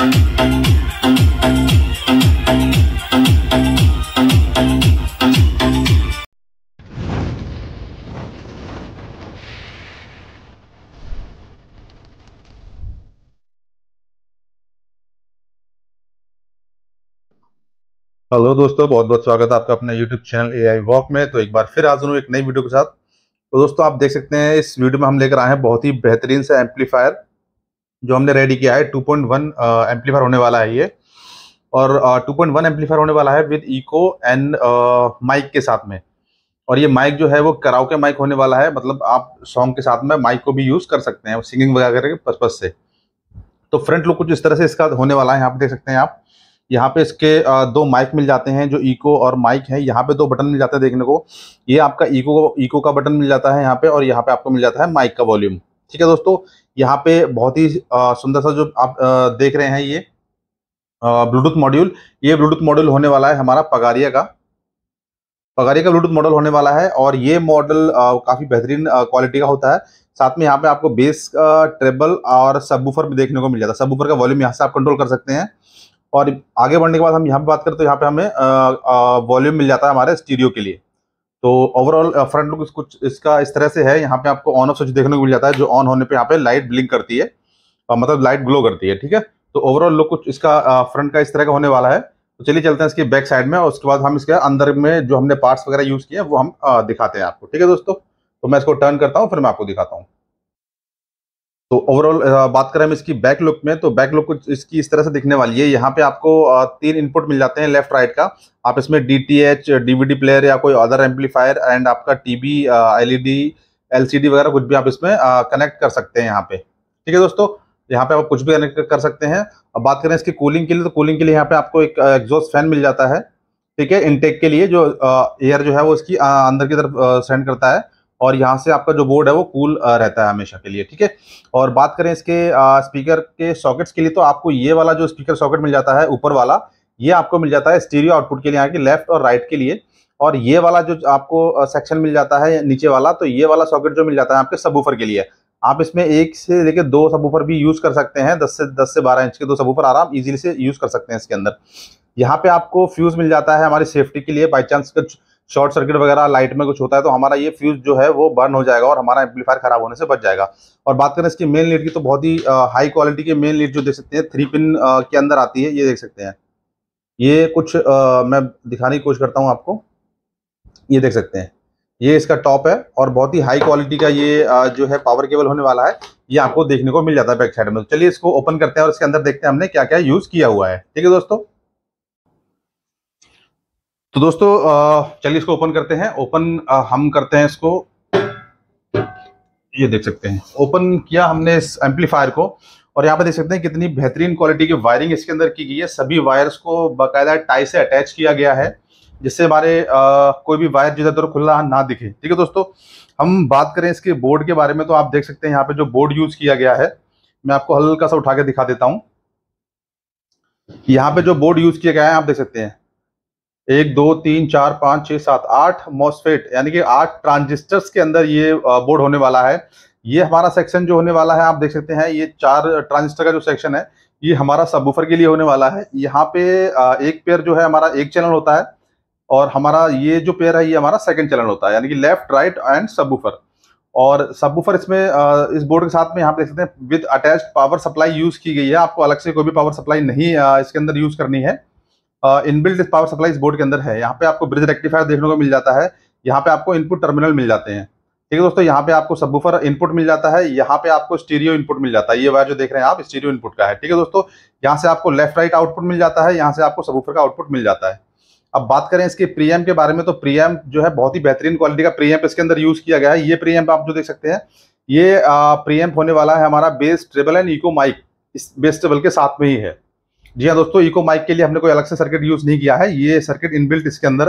hello दोस्तों बहुत बहुत स्वागत है आपका अपने YouTube channel A I walk में तो एक बार फिर आज हूँ एक नई वीडियो के साथ तो दोस्तों आप देख सकते हैं इस वीडियो में हम लेकर आए हैं बहुत ही बेहतरीन सा एम्पलीफायर जो हमने रेडी किया है 2.1 पॉइंट एम्पलीफायर होने वाला है ये और टू पॉइंट वन एम्पलीफायर होने वाला है विद इको एंड माइक के साथ में और ये माइक जो है वो कराओ के माइक होने वाला है मतलब आप सॉन्ग के साथ में माइक को भी यूज़ कर सकते हैं सिंगिंग वगैरह के पसपस से तो फ्रंट लुक कुछ इस तरह से इसका होने वाला है यहाँ पे देख सकते हैं आप यहाँ पे इसके uh, दो माइक मिल जाते हैं जो इको और माइक है यहाँ पे दो बटन मिल जाते हैं देखने को ये आपका इको इको का बटन मिल जाता है यहाँ पे और यहाँ पे आपको मिल जाता है माइक का वॉल्यूम ठीक है दोस्तों यहाँ पे बहुत ही सुंदर सा जो आप देख रहे हैं ये ब्लूटूथ मॉड्यूल ये ब्लूटूथ मॉड्यूल होने वाला है हमारा पगारिया का पगारिया का ब्लूटूथ मॉडल होने वाला है और ये मॉडल काफ़ी बेहतरीन क्वालिटी का होता है साथ में यहाँ पे आपको बेस ट्रेबल और सबवूफर भी देखने को मिल जाता है सबवूफर का वॉल्यूम यहाँ से आप कंट्रोल कर सकते हैं और आगे बढ़ने के बाद हम यहाँ पे बात करें तो यहाँ पे हमें वॉल्यूम मिल जाता है हमारे स्टीरियो के लिए तो ओवरऑल फ्रंट लुक कुछ इसका इस तरह से है यहाँ पे आपको ऑन ऑफ स्विच देखने को मिल जाता है जो ऑन होने पे यहाँ पे लाइट ब्लिंक करती है मतलब लाइट ग्लो करती है ठीक है तो ओवरऑल लुक कुछ इसका फ्रंट uh, का इस तरह का होने वाला है तो चलिए चलते हैं इसके बैक साइड में और उसके बाद हम इसके अंदर में जो हमने पार्ट्स वगैरह यूज़ किए हैं वो हम uh, दिखाते हैं आपको ठीक है दोस्तों तो मैं इसको टर्न करता हूँ फिर मैं आपको दिखाता हूँ तो ओवरऑल बात करें हम इसकी बैक लुक में तो बैक लुक कुछ इसकी इस तरह से दिखने वाली है यहाँ पे आपको तीन इनपुट मिल जाते हैं लेफ्ट राइट का आप इसमें D T H DVD player या कोई अदर एम्पलीफायर एंड आपका टीवी एलईडी एलसीडी वगैरह कुछ भी आप इसमें कनेक्ट कर सकते हैं यहाँ पे ठीक है दोस्तों यहाँ पे आप कुछ भी कनेक्ट कर सकते हैं अब बात करें इसकी कूलिंग के लिए तो कूलिंग के लिए यहाँ पे आपको एक एग्जॉस्ट फैन मिल जाता है ठीक है इनटेक के लिए जो एयर जो है वो इसकी अंदर की तरफ सेंड करता है और यहाँ से आपका जो बोर्ड है वो कूल रहता है हमेशा के लिए ठीक है और बात करें इसके आ, स्पीकर के सॉकेट्स के लिए तो आपको ये वाला जो स्पीकर सॉकेट मिल जाता है ऊपर वाला ये आपको मिल जाता है स्टीरियो आउटपुट के लिए यहाँ के लेफ्ट और राइट के लिए और ये वाला जो आपको सेक्शन मिल जाता है नीचे वाला तो ये वाला सॉकेट जो मिल जाता है आपके सबूफर के लिए आप इसमें एक से लेकर दो सबूफर भी यूज़ कर सकते हैं दस से दस से बारह इंच के दो सबूफर आराम इजीली से यूज़ कर सकते हैं इसके अंदर यहाँ पे आपको फ्यूज़ मिल जाता है हमारी सेफ्टी के लिए बाई चांस कुछ शॉर्ट सर्किट वगैरह लाइट में कुछ होता है तो हमारा ये फ्यूज़ जो है वो बर्न हो जाएगा और हमारा एम्पलीफायर खराब होने से बच जाएगा और बात करें इसकी मेन लीड की तो बहुत ही हाई क्वालिटी के मेन लीड जो देख सकते हैं थ्री पिन आ, के अंदर आती है ये देख सकते हैं ये कुछ आ, मैं दिखाने की कोशिश करता हूँ आपको ये देख सकते हैं ये इसका टॉप है और बहुत ही हाई क्वालिटी का ये आ, जो है पावर केबल होने वाला है ये आपको देखने को मिल जाता है बैक साइड में तो चलिए इसको ओपन करते हैं और इसके अंदर देखते हैं हमने क्या क्या यूज़ किया हुआ है ठीक है दोस्तों तो दोस्तों चलिए इसको ओपन करते हैं ओपन हम करते हैं इसको ये देख सकते हैं ओपन किया हमने इस एम्पलीफायर को और यहाँ पे देख सकते हैं कितनी बेहतरीन क्वालिटी की वायरिंग इसके अंदर की गई है सभी वायर्स को बाकायदा टाई से अटैच किया गया है जिससे हमारे कोई भी वायर जिधर खुला ना दिखे ठीक है दोस्तों हम बात करें इसके बोर्ड के बारे में तो आप देख सकते हैं यहाँ पे जो बोर्ड यूज किया गया है मैं आपको हल्का सा उठा के दिखा देता हूँ यहाँ पे जो बोर्ड यूज किया गया है आप देख सकते हैं एक दो तीन चार पाँच छः सात आठ मॉस्फेट यानी कि आठ ट्रांजिस्टर्स के अंदर ये बोर्ड होने वाला है ये हमारा सेक्शन जो होने वाला है आप देख सकते हैं ये चार ट्रांजिस्टर का जो सेक्शन है ये हमारा सबवूफर के लिए होने वाला है यहाँ पे एक पेयर जो है हमारा एक चैनल होता है और हमारा ये जो पेयर है ये हमारा सेकंड चैनल होता है यानी कि लेफ्ट राइट एंड सबवूफर और सबवूफर इसमें इस बोर्ड के साथ में यहाँ पे देख सकते हैं with attach power supply use की गई है आपको अलग से कोई भी पावर सप्लाई नहीं इसके अंदर यूज़ करनी है इनबिल्ट पावर सप्लाई इस बोर्ड के अंदर है यहाँ पे आपको ब्रिज रेक्टिफायर देखने को मिल जाता है यहाँ पे आपको इनपुट टर्मिनल मिल जाते हैं ठीक है दोस्तों यहाँ पे आपको सबवूफर इनपुट मिल जाता है यहाँ पे आपको स्टीरियो इनपुट मिल जाता है ये वायर जो देख रहे हैं आप स्टीरियो इनपुट का है ठीक है दोस्तों यहाँ से आपको लेफ्ट राइट आउटपुट मिल जाता है यहाँ से आपको सबूफर का आउटपुट मिल जाता है अब बात करें इसके प्रीएम के बारे में तो प्रीएम जो है बहुत ही बेहतरीन क्वालिटी का प्रीएम इसके अंदर यूज किया गया है ये प्रीएम आप जो देख सकते हैं ये प्रीएम होने वाला है हमारा bass treble and echo mic इस बेस ट्रेबल के साथ में ही है जी हाँ दोस्तों इको माइक के लिए हमने कोई अलग से सर्किट यूज़ नहीं किया है ये सर्किट इनबिल्ट इसके अंदर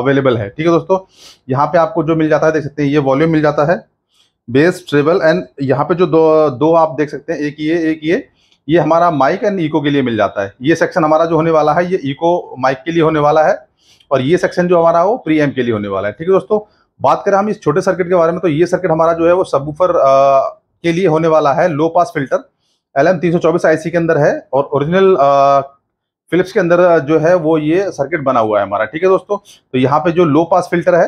अवेलेबल है ठीक है दोस्तों यहाँ पे आपको जो मिल जाता है देख सकते हैं ये वॉल्यूम मिल जाता है बेस ट्रेबल एंड यहाँ पे जो दो दो आप देख सकते हैं एक ये एक ये ये हमारा माइक एंड ईको के लिए मिल जाता है ये सेक्शन हमारा जो होने वाला है ये ईको माइक के लिए होने वाला है और ये सेक्शन जो हमारा वो प्री एम के लिए होने वाला है ठीक है दोस्तों बात करें हम इस छोटे सर्किट के बारे में तो ये सर्किट हमारा जो है वो सबूफर के लिए होने वाला है low pass filter L M IC के अंदर है और ओरिजिनल फिलिप्स के अंदर जो है वो ये सर्किट बना हुआ है हमारा ठीक है दोस्तों तो यहाँ पे जो लो पास फिल्टर है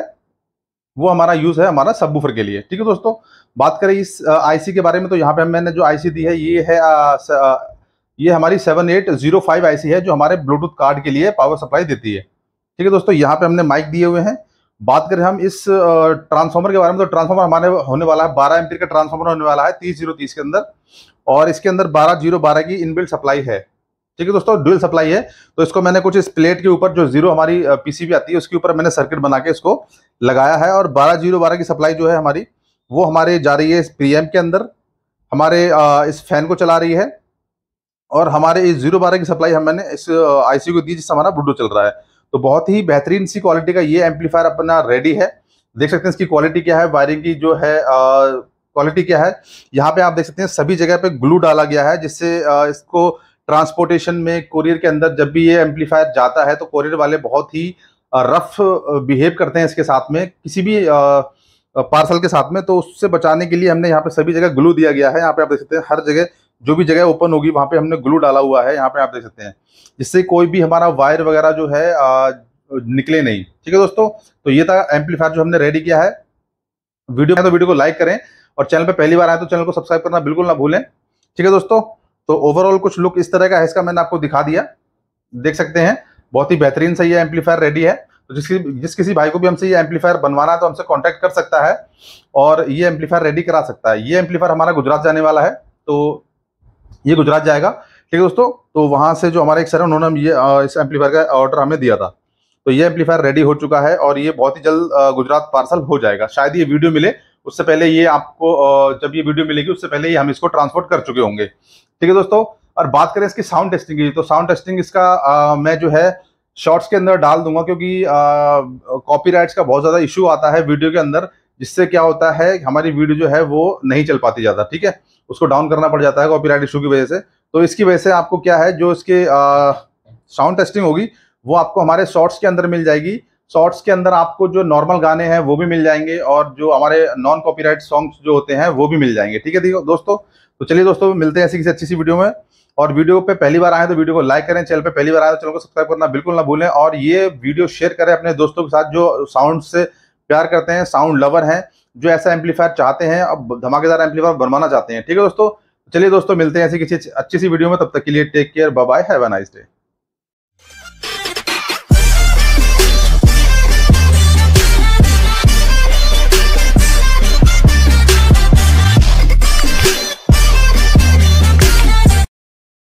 वो हमारा यूज़ है हमारा सबवूफर के लिए ठीक है दोस्तों बात करें इस आईसी के बारे में तो यहाँ पे मैंने जो आईसी दी है ये है आ, स, आ, ये हमारी seven eight zero five I है जो हमारे ब्लूटूथ कार्ड के लिए पावर सप्लाई देती है ठीक है दोस्तों यहाँ पे हमने माइक दिए हुए हैं बात करें हम इस ट्रांसफॉर्मर के बारे में तो ट्रांसफॉर्मर हमारे होने वाला है बारह एमपीर का ट्रांसफॉर्मर होने वाला है तीस जीरो तीस के अंदर और इसके अंदर बारह जीरो बारह की इनबिल्ट सप्लाई है ठीक है दोस्तों ड्यूल सप्लाई है तो इसको मैंने कुछ इस प्लेट के ऊपर जो जीरो हमारी पीसीबी आती है उसके ऊपर मैंने सर्किट बना के इसको लगाया है और बारह जीरो बारह की सप्लाई जो है हमारी वो हमारे जा रही है इस पीएम के अंदर हमारे इस फैन को चला रही है और हमारे इस जीरो बारह की सप्लाई हम मैंने इस आई को दी जिससे हमारा ब्लूटूथ चल रहा है तो बहुत ही बेहतरीन सी क्वालिटी का ये एम्पलीफायर अपना रेडी है देख सकते हैं इसकी क्वालिटी क्या है वायरिंग की जो है क्वालिटी क्या है यहाँ पे आप देख सकते हैं सभी जगह पे ग्लू डाला गया है जिससे इसको ट्रांसपोर्टेशन में कोरियर के अंदर जब भी ये एम्पलीफायर जाता है तो कोरियर वाले बहुत ही रफ बिहेव करते हैं इसके साथ में किसी भी पार्सल के साथ में तो उससे बचाने के लिए हमने यहाँ पे सभी जगह ग्लू दिया गया है यहाँ पे आप देख सकते हैं हर जगह जो भी जगह ओपन होगी वहाँ पे हमने ग्लू डाला हुआ है यहाँ पे आप देख सकते हैं जिससे कोई भी हमारा वायर वगैरह जो है आ, निकले नहीं ठीक है दोस्तों तो ये था एम्पलीफायर जो हमने रेडी किया है वीडियो में तो वीडियो को लाइक करें और चैनल पर पहली बार आए तो चैनल को सब्सक्राइब करना बिल्कुल ना भूलें ठीक है दोस्तों तो ओवरऑल कुछ लुक इस तरह का है इसका मैंने आपको दिखा दिया देख सकते हैं बहुत ही बेहतरीन से ये एम्पलीफायर रेडी है तो जिस जिस किसी भाई को भी हमसे ये एम्पलीफायर बनवाना है तो हमसे कांटेक्ट कर सकता है और ये एम्पलीफायर रेडी करा सकता है ये एम्पलीफायर हमारा गुजरात जाने वाला है तो ये गुजरात जाएगा ठीक है दोस्तों तो वहाँ से जो हमारे एक सर उन्होंने ये इस एम्पलीफायर का ऑर्डर हमें दिया था तो ये एम्पलीफायर रेडी हो चुका है और ये बहुत ही जल्द गुजरात पार्सल हो जाएगा शायद ये वीडियो मिले उससे पहले ये आपको जब ये वीडियो मिलेगी उससे पहले ही हम इसको ट्रांसपोर्ट कर चुके होंगे ठीक है दोस्तों और बात करें इसकी साउंड टेस्टिंग की तो साउंड टेस्टिंग इसका आ, मैं जो है शॉर्ट्स के अंदर डाल दूंगा क्योंकि कॉपी का बहुत ज़्यादा इशू आता है वीडियो के अंदर जिससे क्या होता है हमारी वीडियो जो है वो नहीं चल पाती ज़्यादा ठीक है उसको डाउन करना पड़ जाता है कॉपी राइट इशू की वजह से तो इसकी वजह से आपको क्या है जो इसके साउंड टेस्टिंग होगी वो आपको हमारे शॉर्ट्स के अंदर मिल जाएगी शॉर्ट्स के अंदर आपको जो नॉर्मल गाने हैं वो भी मिल जाएंगे और जो हमारे नॉन कॉपीराइट सॉन्ग्स जो होते हैं वो भी मिल जाएंगे ठीक है दोस्तों तो चलिए दोस्तों मिलते हैं ऐसी किसी अच्छी सी वीडियो में और वीडियो पे पहली बार आए तो वीडियो को लाइक करें चैनल पे पहली बार आए तो चैनल को सब्सक्राइब करना बिल्कुल ना भूलें और ये वीडियो शेयर करें अपने दोस्तों के साथ जो साउंड से प्यार करते हैं साउंड लवर हैं जो ऐसा एम्पलीफायर चाहते हैं अब धमाकेदार एम्पलीफायर बनवाना चाहते हैं ठीक है दोस्तों चलिए दोस्तों मिलते हैं ऐसी किसी अच्छी सी वीडियो में तब तक के लिए take care bye have a nice day